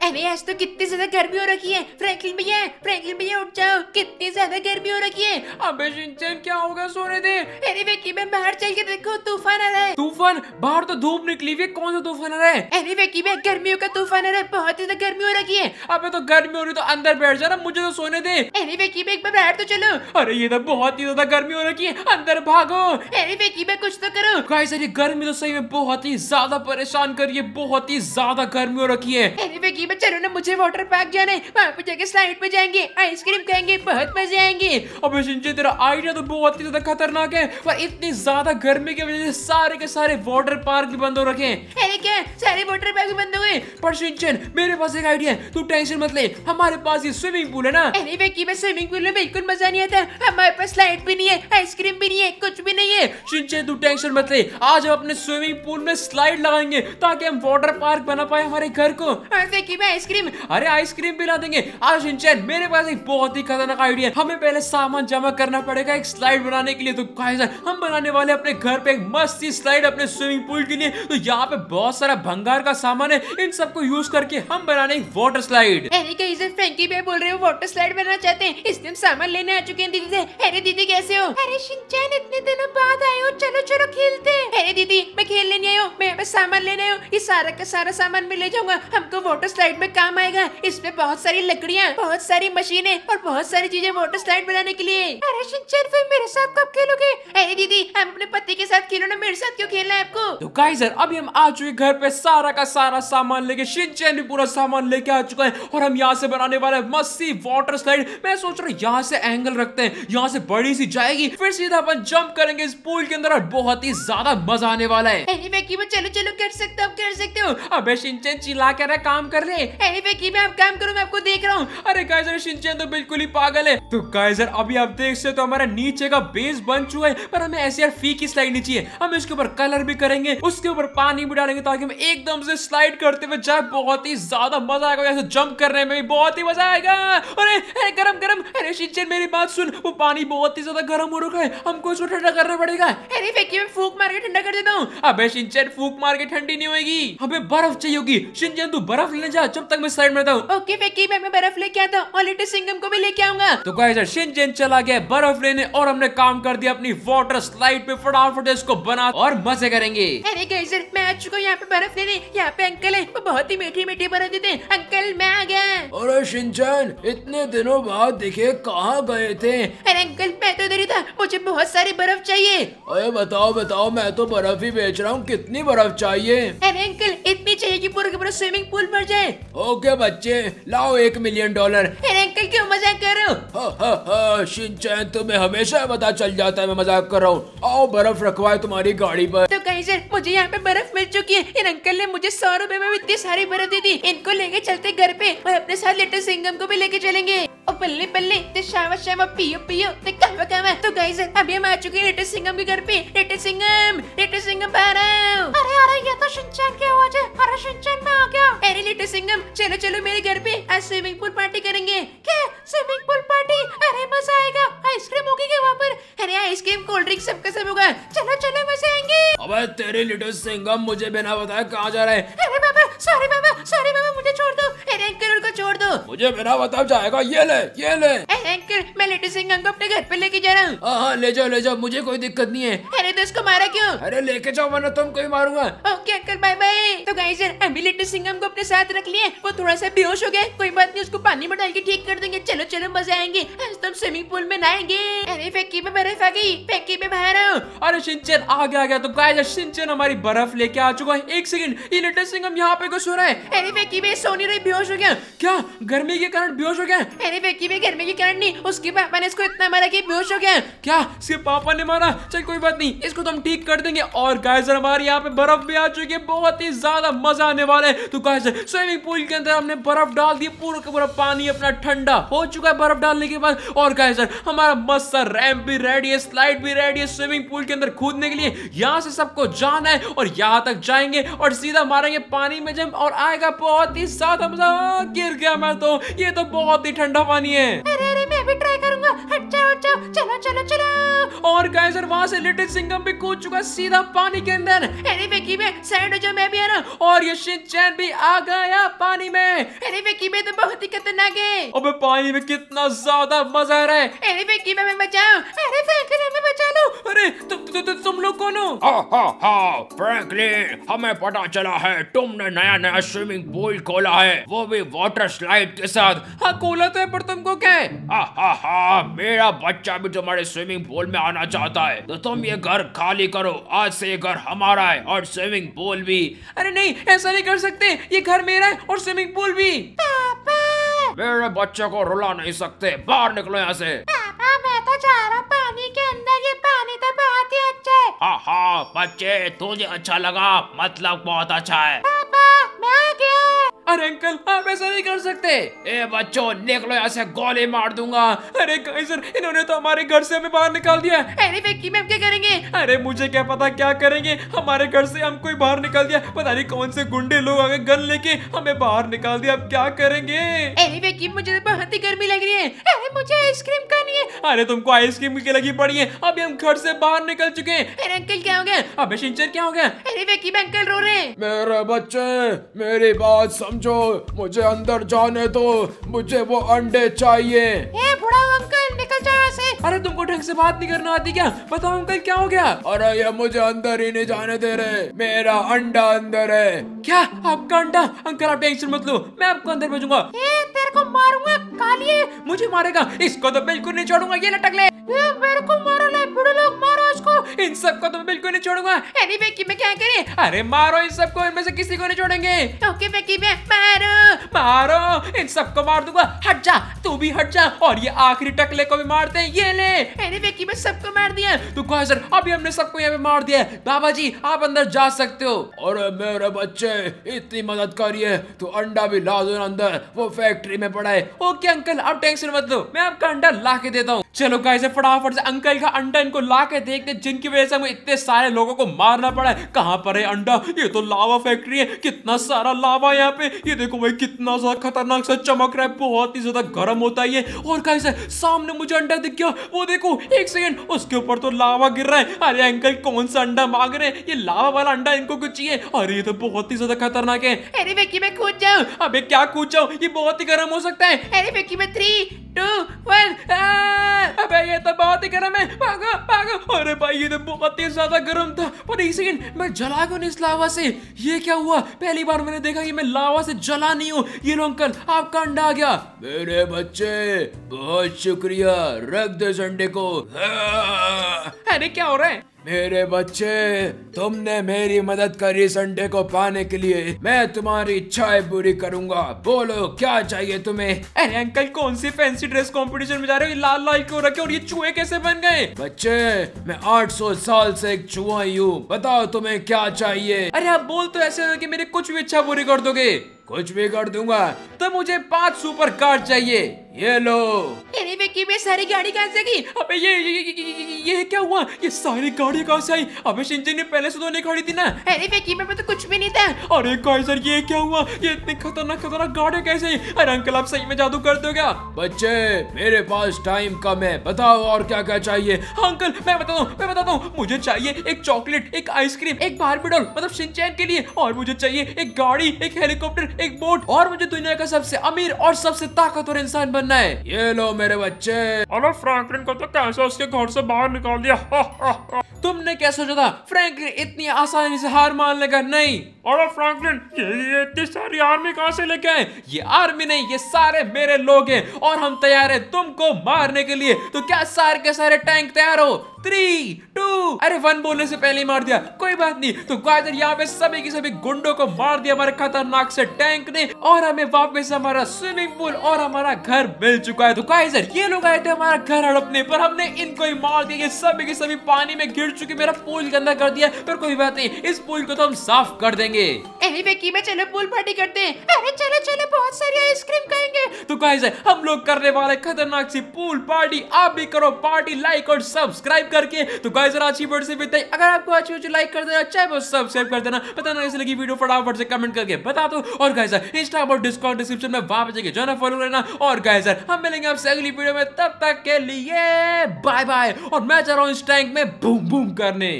अरे आज तो कितनी ज्यादा गर्मी हो रखी है फ्रैंकलिन भैया फ्रैंकलिन भैया उठ जाओ कितनी ज्यादा गर्मी हो रखी है अबे शिनचैन क्या होगा सोने दे अरे वेकी मैं बाहर चल के देखो तूफान आ रहा है तूफान बाहर तो धूप निकली हुई कौन सा तूफान आ रहा है अरे वेकी मैं गर्मियों का तूफान आ रहा है बहुत ज्यादा गर्मी हो रखी है अब तो गर्मी हो रही तो अंदर बैठ जाना मुझे तो सोने दे अरे वेकी मैं एक बार बाहर तो चलो अरे ये तो बहुत ही ज्यादा गर्मी हो रखी है अंदर भागो अरे वेकी मैं कुछ तो करो गाइस अरे गर्मी तो सही में बहुत ही ज्यादा परेशान करिए बहुत ही ज्यादा गर्मी हो रखी है अरे वेकी ये बेचारों ने मुझे वाटर पार्क जाना है वहाँ पे जाके स्लाइड पे जाएंगे आइसक्रीम खाएंगे बहुत मजे आएंगे अबे सिंचे तेरा आइडिया तो बहुत ही ज्यादा खतरनाक है पर इतनी ज्यादा गर्मी की वजह से सारे के सारे वाटर पार्क भी बंद हो रखे हैं अरे क्या सारे वाटर पार्क बंद हो गए पर सिंचन मेरे पास एक आइडिया है तू टेंशन मत ले हमारे पास ये स्विमिंग पूल है ना अरे वेकी मैं स्विमिंग पूल में बिल्कुल मजा नहीं आता हमारे पास स्लाइड भी नहीं है आइसक्रीम भी नहीं है कुछ भी नहीं है सिंचन तू टेंशन मत ले आज हम अपने स्विमिंग पूल में स्लाइड लगाएंगे ताकि हम वाटर पार्क बना पाए हमारे घर को ऐसे हाँ, की मैं आइसक्रीम अरे आइसक्रीम भी ला देंगे आज इंचन मेरे पास एक बहुत ही खतरनाक आइडिया हमें पहले सामान जमा करना पड़ेगा एक स्लाइड बनाने के लिए तो हम बनाने वाले अपने घर पे एक मस्त सी स्लाइड अपने स्विमिंग पूल के लिए तो यहाँ पे बहुत सारा भंगार का सामान है इन सबको यूज करके हम बनाने वाटर स्लाइड फ्रेंकी भाई बोल रहे हो वाटर स्लाइड बनाना चाहते हैं इस दिन सामान लेने आ चुके हैं दीदी अरे दीदी कैसे हो अरे शिनचैन इतने दिनों बाद आए हो चलो चलो खेलते हैं अरे दीदी मैं खेलने नहीं आयो मैं सामान लेने आयो ये सारा का सारा सामान मैं ले जाऊंगा हमको वाटर स्लाइड स्लाइड में काम आएगा इसमें बहुत सारी लकड़ियाँ बहुत सारी मशीनें और बहुत सारी चीजें मोटर स्लाइड बनाने के लिए अरे मेरे साथ कब खेलोगे अरे दीदी हम अपने पति के साथ खेलो ना मेरे साथ क्यों खेलना है आपको तो काइजर अभी हम आ चुके घर पे सारा का सारा सामान लेके शिनचैन भी पूरा सामान लेके आ चुका है और हम यहाँ से बनाने वाले मस्सी वाटर स्लाइड मैं सोच रहा हूँ यहाँ से एंगल रखते हैं यहाँ से बड़ी सी जाएगी फिर सीधा अपन जंप करेंगे इस पूल के अंदर और बहुत ही ज्यादा मजा आने वाला है चलो चलो कर सकते हो कर सकते हो अब शिनचैन चिल्ला कर काम कर ले रहे हैं hey, मैं आप काम करूं मैं आपको देख रहा हूँ अरे काइजर शिनचैन तो बिल्कुल ही पागल है तो काइजर अभी आप देख सकते हो तो हमारा नीचे का बेस बन चुका है पर हमें ऐसे यार फीकी स्लाइड नहीं चाहिए हम इसके ऊपर कलर भी करेंगे उसके ऊपर पानी भी डालेंगे ताकि हम एकदम से स्लाइड करते हुए जाए बहुत ही ज्यादा मजा आएगा ऐसे जंप करने में भी बहुत ही मजा आएगा अरे अरे गरम गरम अरे शिनचैन मेरी बात सुन वो पानी बहुत ही ज्यादा गर्म हो रखा है हमको इसको ठंडा करना पड़ेगा अरे फेंकी मैं फूक मार के ठंडा कर देता हूँ अबे शिनचैन फूक मार के ठंडी नहीं होगी हमें बर्फ चाहिए होगी शिनचैन तू बर्फ लेने जा जा जब तक मैं साइड में रहता हूँ ओके फेकी मैं, मैं बर्फ लेके आता हूँ और लिटिल सिंगम को भी लेके आऊंगा तो गाइस शिनजेन चला गया बर्फ लेने और हमने काम कर दिया अपनी वाटर स्लाइड पे फटाफट इसको बना और मजे करेंगे अरे गाइस मैं आ चुका हूं यहां पे बर्फ लेने यहाँ पे अंकल है वो बहुत ही मीठी मीठी बर्फ देते अंकल मैं आ गया अरे शिनचैन इतने दिनों बाद दिखे कहाँ गए थे अरे अंकल मैं तो इधर ही था मुझे बहुत सारी बर्फ चाहिए अरे बताओ बताओ मैं तो बर्फ ही बेच रहा हूँ कितनी बर्फ चाहिए अरे अंकल इतनी चाहिए कि पूरा पूरा स्विमिंग पूल भर जाए ओके बच्चे लाओ एक मिलियन डॉलर अंकल क्यों मजाक कर रहे हो हाँ, हाँ, हाँ, शिनचैन तुम्हें हमेशा पता चल जाता है मैं मजाक कर रहा हूँ आओ बर्फ रखवाए तुम्हारी गाड़ी पर तो कहीं सर मुझे यहाँ पे बर्फ मिल चुकी है इन अंकल ने मुझे सौ रूपए में इतनी सारी बर्फ दी थी इनको लेके चलते घर पे और अपने साथ लेटर सिंगम को भी लेके चलेंगे और पल्ले पल्ले ते शावा शावा पियो पियो ते कावा कावा तो गाइस अभी हम आ चुके हैं लिटिल सिंगम के घर पे लिटिल सिंगम लिटिल सिंगम बाहर अरे अरे ये तो शिनचैन की आवाज है अरे शिनचैन सिंगम चलो चलो मेरे घर पे आज स्विमिंग पूल पार्टी करेंगे क्या स्विमिंग पूल पार्टी अरे मजा आएगा आइसक्रीम होगी क्या वहाँ पर अरे आइसक्रीम कोल्ड ड्रिंक सब कसम होगा चलो चलो मजा आएंगे अबे तेरे लिटिल सिंगम मुझे बिना बताए कहाँ जा रहे हैं अरे बाबा सॉरी बाबा सॉरी बाबा मुझे छोड़ दो अरे अंकल को छोड़ दो मुझे बिना बताओ जाएगा ये ले ये ले लेकर मैं लेडी सिंह को अपने घर पे लेके जा रहा हूँ हाँ, हाँ ले जाओ ले जाओ मुझे कोई दिक्कत नहीं है अरे तो उसको मारा क्यों अरे लेके जाओ वरना तुम कोई मारूंगा ओके अंकल बाय बाय तो गाइस अभी लेडी सिंह को अपने साथ रख लिए वो थोड़ा सा बेहोश हो गए कोई बात नहीं उसको पानी में डाल के ठीक कर देंगे चलो चलो मजा आएंगे तुम स्विमिंग पूल में नहाएंगे अरे फैक्की में बर्फ आ गई फैक्की में बाहर आओ अरे सिंचन आ गया गया तो गाइस सिंचन हमारी बर्फ लेके आ चुका है एक सेकंड ये लेटू सिंह यहाँ पे घुस हो रहा है अरे फैक्की में सोनी रही बेहोश हो गया क्या गर्मी के कारण बेहोश हो गया अरे फैक्की में गर्मी के कारण नहीं उसकी पापा ने इसको इतना मारा कि बेहोश हो गया क्या इसके पापा ने मारा चल कोई बात नहीं इसको तो हम ठीक कर देंगे और गाइस हमारे यहाँ पे बर्फ भी आ चुकी है बहुत ही ज्यादा मजा आने वाला है तो गाइस स्विमिंग पूल के अंदर हमने बर्फ डाल दी पूरा का पूरा पानी अपना ठंडा हो चुका है बर्फ डालने के बाद और गाइस हमारा मस्त सा रैम्प भी रेडी है स्लाइड भी रेडी है स्विमिंग पूल के अंदर कूदने के लिए यहाँ से सबको जाना है और यहाँ तक जाएंगे और सीधा मारेंगे पानी में जम और आएगा बहुत ही ज्यादा मजा गिर गया मैं तो ये तो बहुत ही ठंडा पानी है अरे अरे। मैं भी ट्राई करूंगा हट जाओ हट जाओ चलो चलो चलो और गाइस और वहां से लिटिल सिंगम भी कूद चुका सीधा पानी के अंदर अरे विकी में साइड हो जाओ मैं भी आ रहा और ये शिनचैन भी आ गया पानी में अरे विकी में तो बहुत ही खतरनाक है अबे पानी में कितना ज्यादा मजा आ रहा है अरे विकी में मैं बचाऊं अरे फ्रैंकलिन मैं बचा लूं अरे तु, तु, तु, तुम लोग कौन हो हा हा फ्रैंकलिन हमें पता चला है तुमने नया नया स्विमिंग पूल खोला है वो भी वाटर स्लाइड के साथ हाँ खोला तो है पर तुमको क्या है हाँ, हा हा मेरा बच्चा भी तुम्हारे स्विमिंग पूल में आना चाहता है तो तुम ये घर खाली करो आज से ये घर हमारा है और स्विमिंग पूल भी अरे नहीं ऐसा नहीं कर सकते ये घर मेरा है और स्विमिंग पूल भी पापा मेरे बच्चे को रुला नहीं सकते बाहर निकलो यहाँ से मैं तो रहा हूँ पानी के अंदर ये पानी तो बहुत ही अच्छा है हाँ हाँ बच्चे तुझे अच्छा लगा मतलब बहुत अच्छा है हाँ, अरे अंकल आप ऐसा नहीं कर सकते ए बच्चों निकलो यहाँ से गोली मार दूंगा अरे सर इन्होंने तो हमारे घर से हमें बाहर निकाल दिया अरे विक्की मैम क्या करेंगे अरे मुझे क्या पता क्या करेंगे हमारे घर से हमको ही बाहर निकाल दिया पता नहीं कौन से गुंडे लोग आगे गन लेके हमें बाहर निकाल दिया अब क्या करेंगे अरे विक्की मुझे तो बहुत ही गर्मी लग रही है अरे मुझे आइसक्रीम खानी है अरे तुमको आइसक्रीम की लगी पड़ी है अभी हम घर से बाहर निकल चुके हैं अरे अंकल क्या हो गया अभी सिंचर क्या हो गया अरे विक्की अंकल रो रहे हैं मेरे बच्चे मेरी बात समझ समझो मुझे अंदर जाने दो मुझे वो अंडे चाहिए ए अंकल निकल से अरे तुमको ढंग से बात नहीं करना आती क्या बताओ अंकल क्या हो गया अरे ये मुझे अंदर ही नहीं जाने दे रहे मेरा अंडा अंदर है क्या आपका अंडा अंकल आप टेंशन मत लो मैं आपको अंदर भेजूंगा तेरे को मारूंगा मुझे मारेगा इसको तो बिल्कुल नहीं छोड़ूंगा ये लटक ले मेरे को मारो ले बुढ़े लोग मारो इसको इन सबको तो मैं बिल्कुल नहीं छोड़ूंगा अरे बेकी मैं क्या करें अरे मारो इन सबको इनमें से किसी को नहीं छोड़ेंगे ओके बेकी मैं मारो मारो इन सबको मार दूंगा हट जा तू भी हट जा और ये आखिरी टकले को भी मारते हैं ये ले अरे बेकी मैं सबको मार दिया तू तो कहां सर अभी हमने सबको यहां पे मार दिया बाबा जी आप अंदर जा सकते हो अरे मेरे बच्चे इतनी मदद करिए तो अंडा भी ला दो अंदर वो फैक्ट्री में पड़ा है ओके अंकल आप टेंशन मत लो मैं आपका अंडा ला के देता हूँ चलो कैसे फटाफट से अंकल का अंडा इनको ला के देखते जिनकी वजह से हमें इतने सारे लोगों को मारना पड़ा है कहाँ पर है अंडा ये तो लावा फैक्ट्री है कितना सारा लावा यहाँ पे ये देखो भाई कितना सा खतरनाक सा चमक रहा है बहुत ही ज्यादा गर्म होता है ये और कैसे सामने मुझे अंडा दिख गया वो देखो एक सेकेंड उसके ऊपर तो लावा गिर रहा है अरे अंकल कौन सा अंडा मांग रहे हैं ये लावा वाला अंडा इनको कुछ चाहिए अरे ये तो बहुत ही ज्यादा खतरनाक है अरे वे मैं कूद जाऊँ अभी क्या कूद जाऊँ ये बहुत ही गर्म हो सकता है अरे वे थ्री टू वन है अबे ये तो बहुत ही गर्म है भागो भागो अरे भाई ये तो बहुत ही ज्यादा गर्म था पर एक सेकंड मैं जला क्यों नहीं इस लावा से ये क्या हुआ पहली बार मैंने देखा कि मैं लावा से जला नहीं हूँ ये लो अंकल आपका अंडा आ गया मेरे बच्चे बहुत शुक्रिया रख दे संडे को हाँ। अरे क्या हो रहा है मेरे बच्चे तुमने मेरी मदद करी संडे को पाने के लिए मैं तुम्हारी इच्छाएं पूरी करूंगा बोलो क्या चाहिए तुम्हें अरे अंकल कौन सी फैंसी ड्रेस कंपटीशन में जा रहे हो लाल लाल क्यों रखे और ये चूहे कैसे बन गए बच्चे मैं 800 साल से एक चूहा ही हूँ बताओ तुम्हें क्या चाहिए अरे आप बोल तो ऐसे की मेरी कुछ भी इच्छा पूरी कर दोगे कुछ भी कर दूंगा तो मुझे पांच सुपर कार चाहिए ये लो अरे विक्की में सारी गाड़ी कहाँ से की अबे ये ये, ये, ये ये क्या हुआ ये सारी गाड़ी कहाँ से आई अबे शिंजी ने पहले से तो नहीं खड़ी थी ना अरे विक्की में तो कुछ भी नहीं था अरे कैसर ये क्या हुआ ये इतनी खतरनाक खतरनाक गाड़ी कैसे आई अरे अंकल आप सही में जादू कर दो क्या बच्चे मेरे पास टाइम कम है बताओ और क्या क्या चाहिए हाँ, अंकल मैं बता दू मैं बताता हूँ मुझे चाहिए एक चॉकलेट एक आइसक्रीम एक बारबी मतलब सिंचैन के लिए और मुझे चाहिए एक गाड़ी एक हेलीकॉप्टर एक बोट और मुझे दुनिया का सबसे अमीर और सबसे ताकतवर इंसान बनना है ये लो मेरे बच्चे फ्रैंकलिन को तो कैसे उसके घर से बाहर निकाल दिया हा, हा, हा। तुमने क्या सोचा था फ्रैंकलिन इतनी आसानी से हार मान लेगा नहीं और फ्रैंकलिन ये ये इतनी सारी आर्मी कहां से लेके आए ये आर्मी नहीं ये सारे मेरे लोग हैं और हम तैयार हैं तुमको मारने के लिए तो क्या सारे के सारे टैंक तैयार हो थ्री टू अरे वन बोलने से पहले ही मार दिया कोई बात नहीं तो गाजर यहाँ पे सभी की सभी गुंडों को मार दिया हमारे खतरनाक से टैंक ने और हमें वापस हमारा स्विमिंग पूल और हमारा घर मिल चुका है तो गाजर ये लोग आए थे हमारा घर हड़पने पर हमने इनको ही मार दिया ये सभी के सभी पानी में गिर चुके मेरा पूल गंदा कर दिया पर कोई बात नहीं इस पूल को तो हम साफ कर देंगे जाएंगे अरे में चलो पूल पार्टी करते हैं अरे चलो चलो बहुत सारी आइसक्रीम खाएंगे तो गाइस हम लोग करने वाले खतरनाक सी पूल पार्टी आप भी करो पार्टी लाइक और सब्सक्राइब करके तो गाइस आज की वीडियो से बताइए अगर आपको अच्छी अच्छी लाइक कर देना चाहे वो सब्सक्राइब कर देना पता ना कैसे लगी वीडियो फटाफट से कमेंट करके बता दो और गाइस इंस्टा और डिस्काउंट डिस्क्रिप्शन में वापस पर जाके जो फॉलो लेना और गाइस हम मिलेंगे आपसे अगली वीडियो में तब तक के लिए बाय बाय और मैं चाह रहा हूँ इस टैंक में बूम बूम करने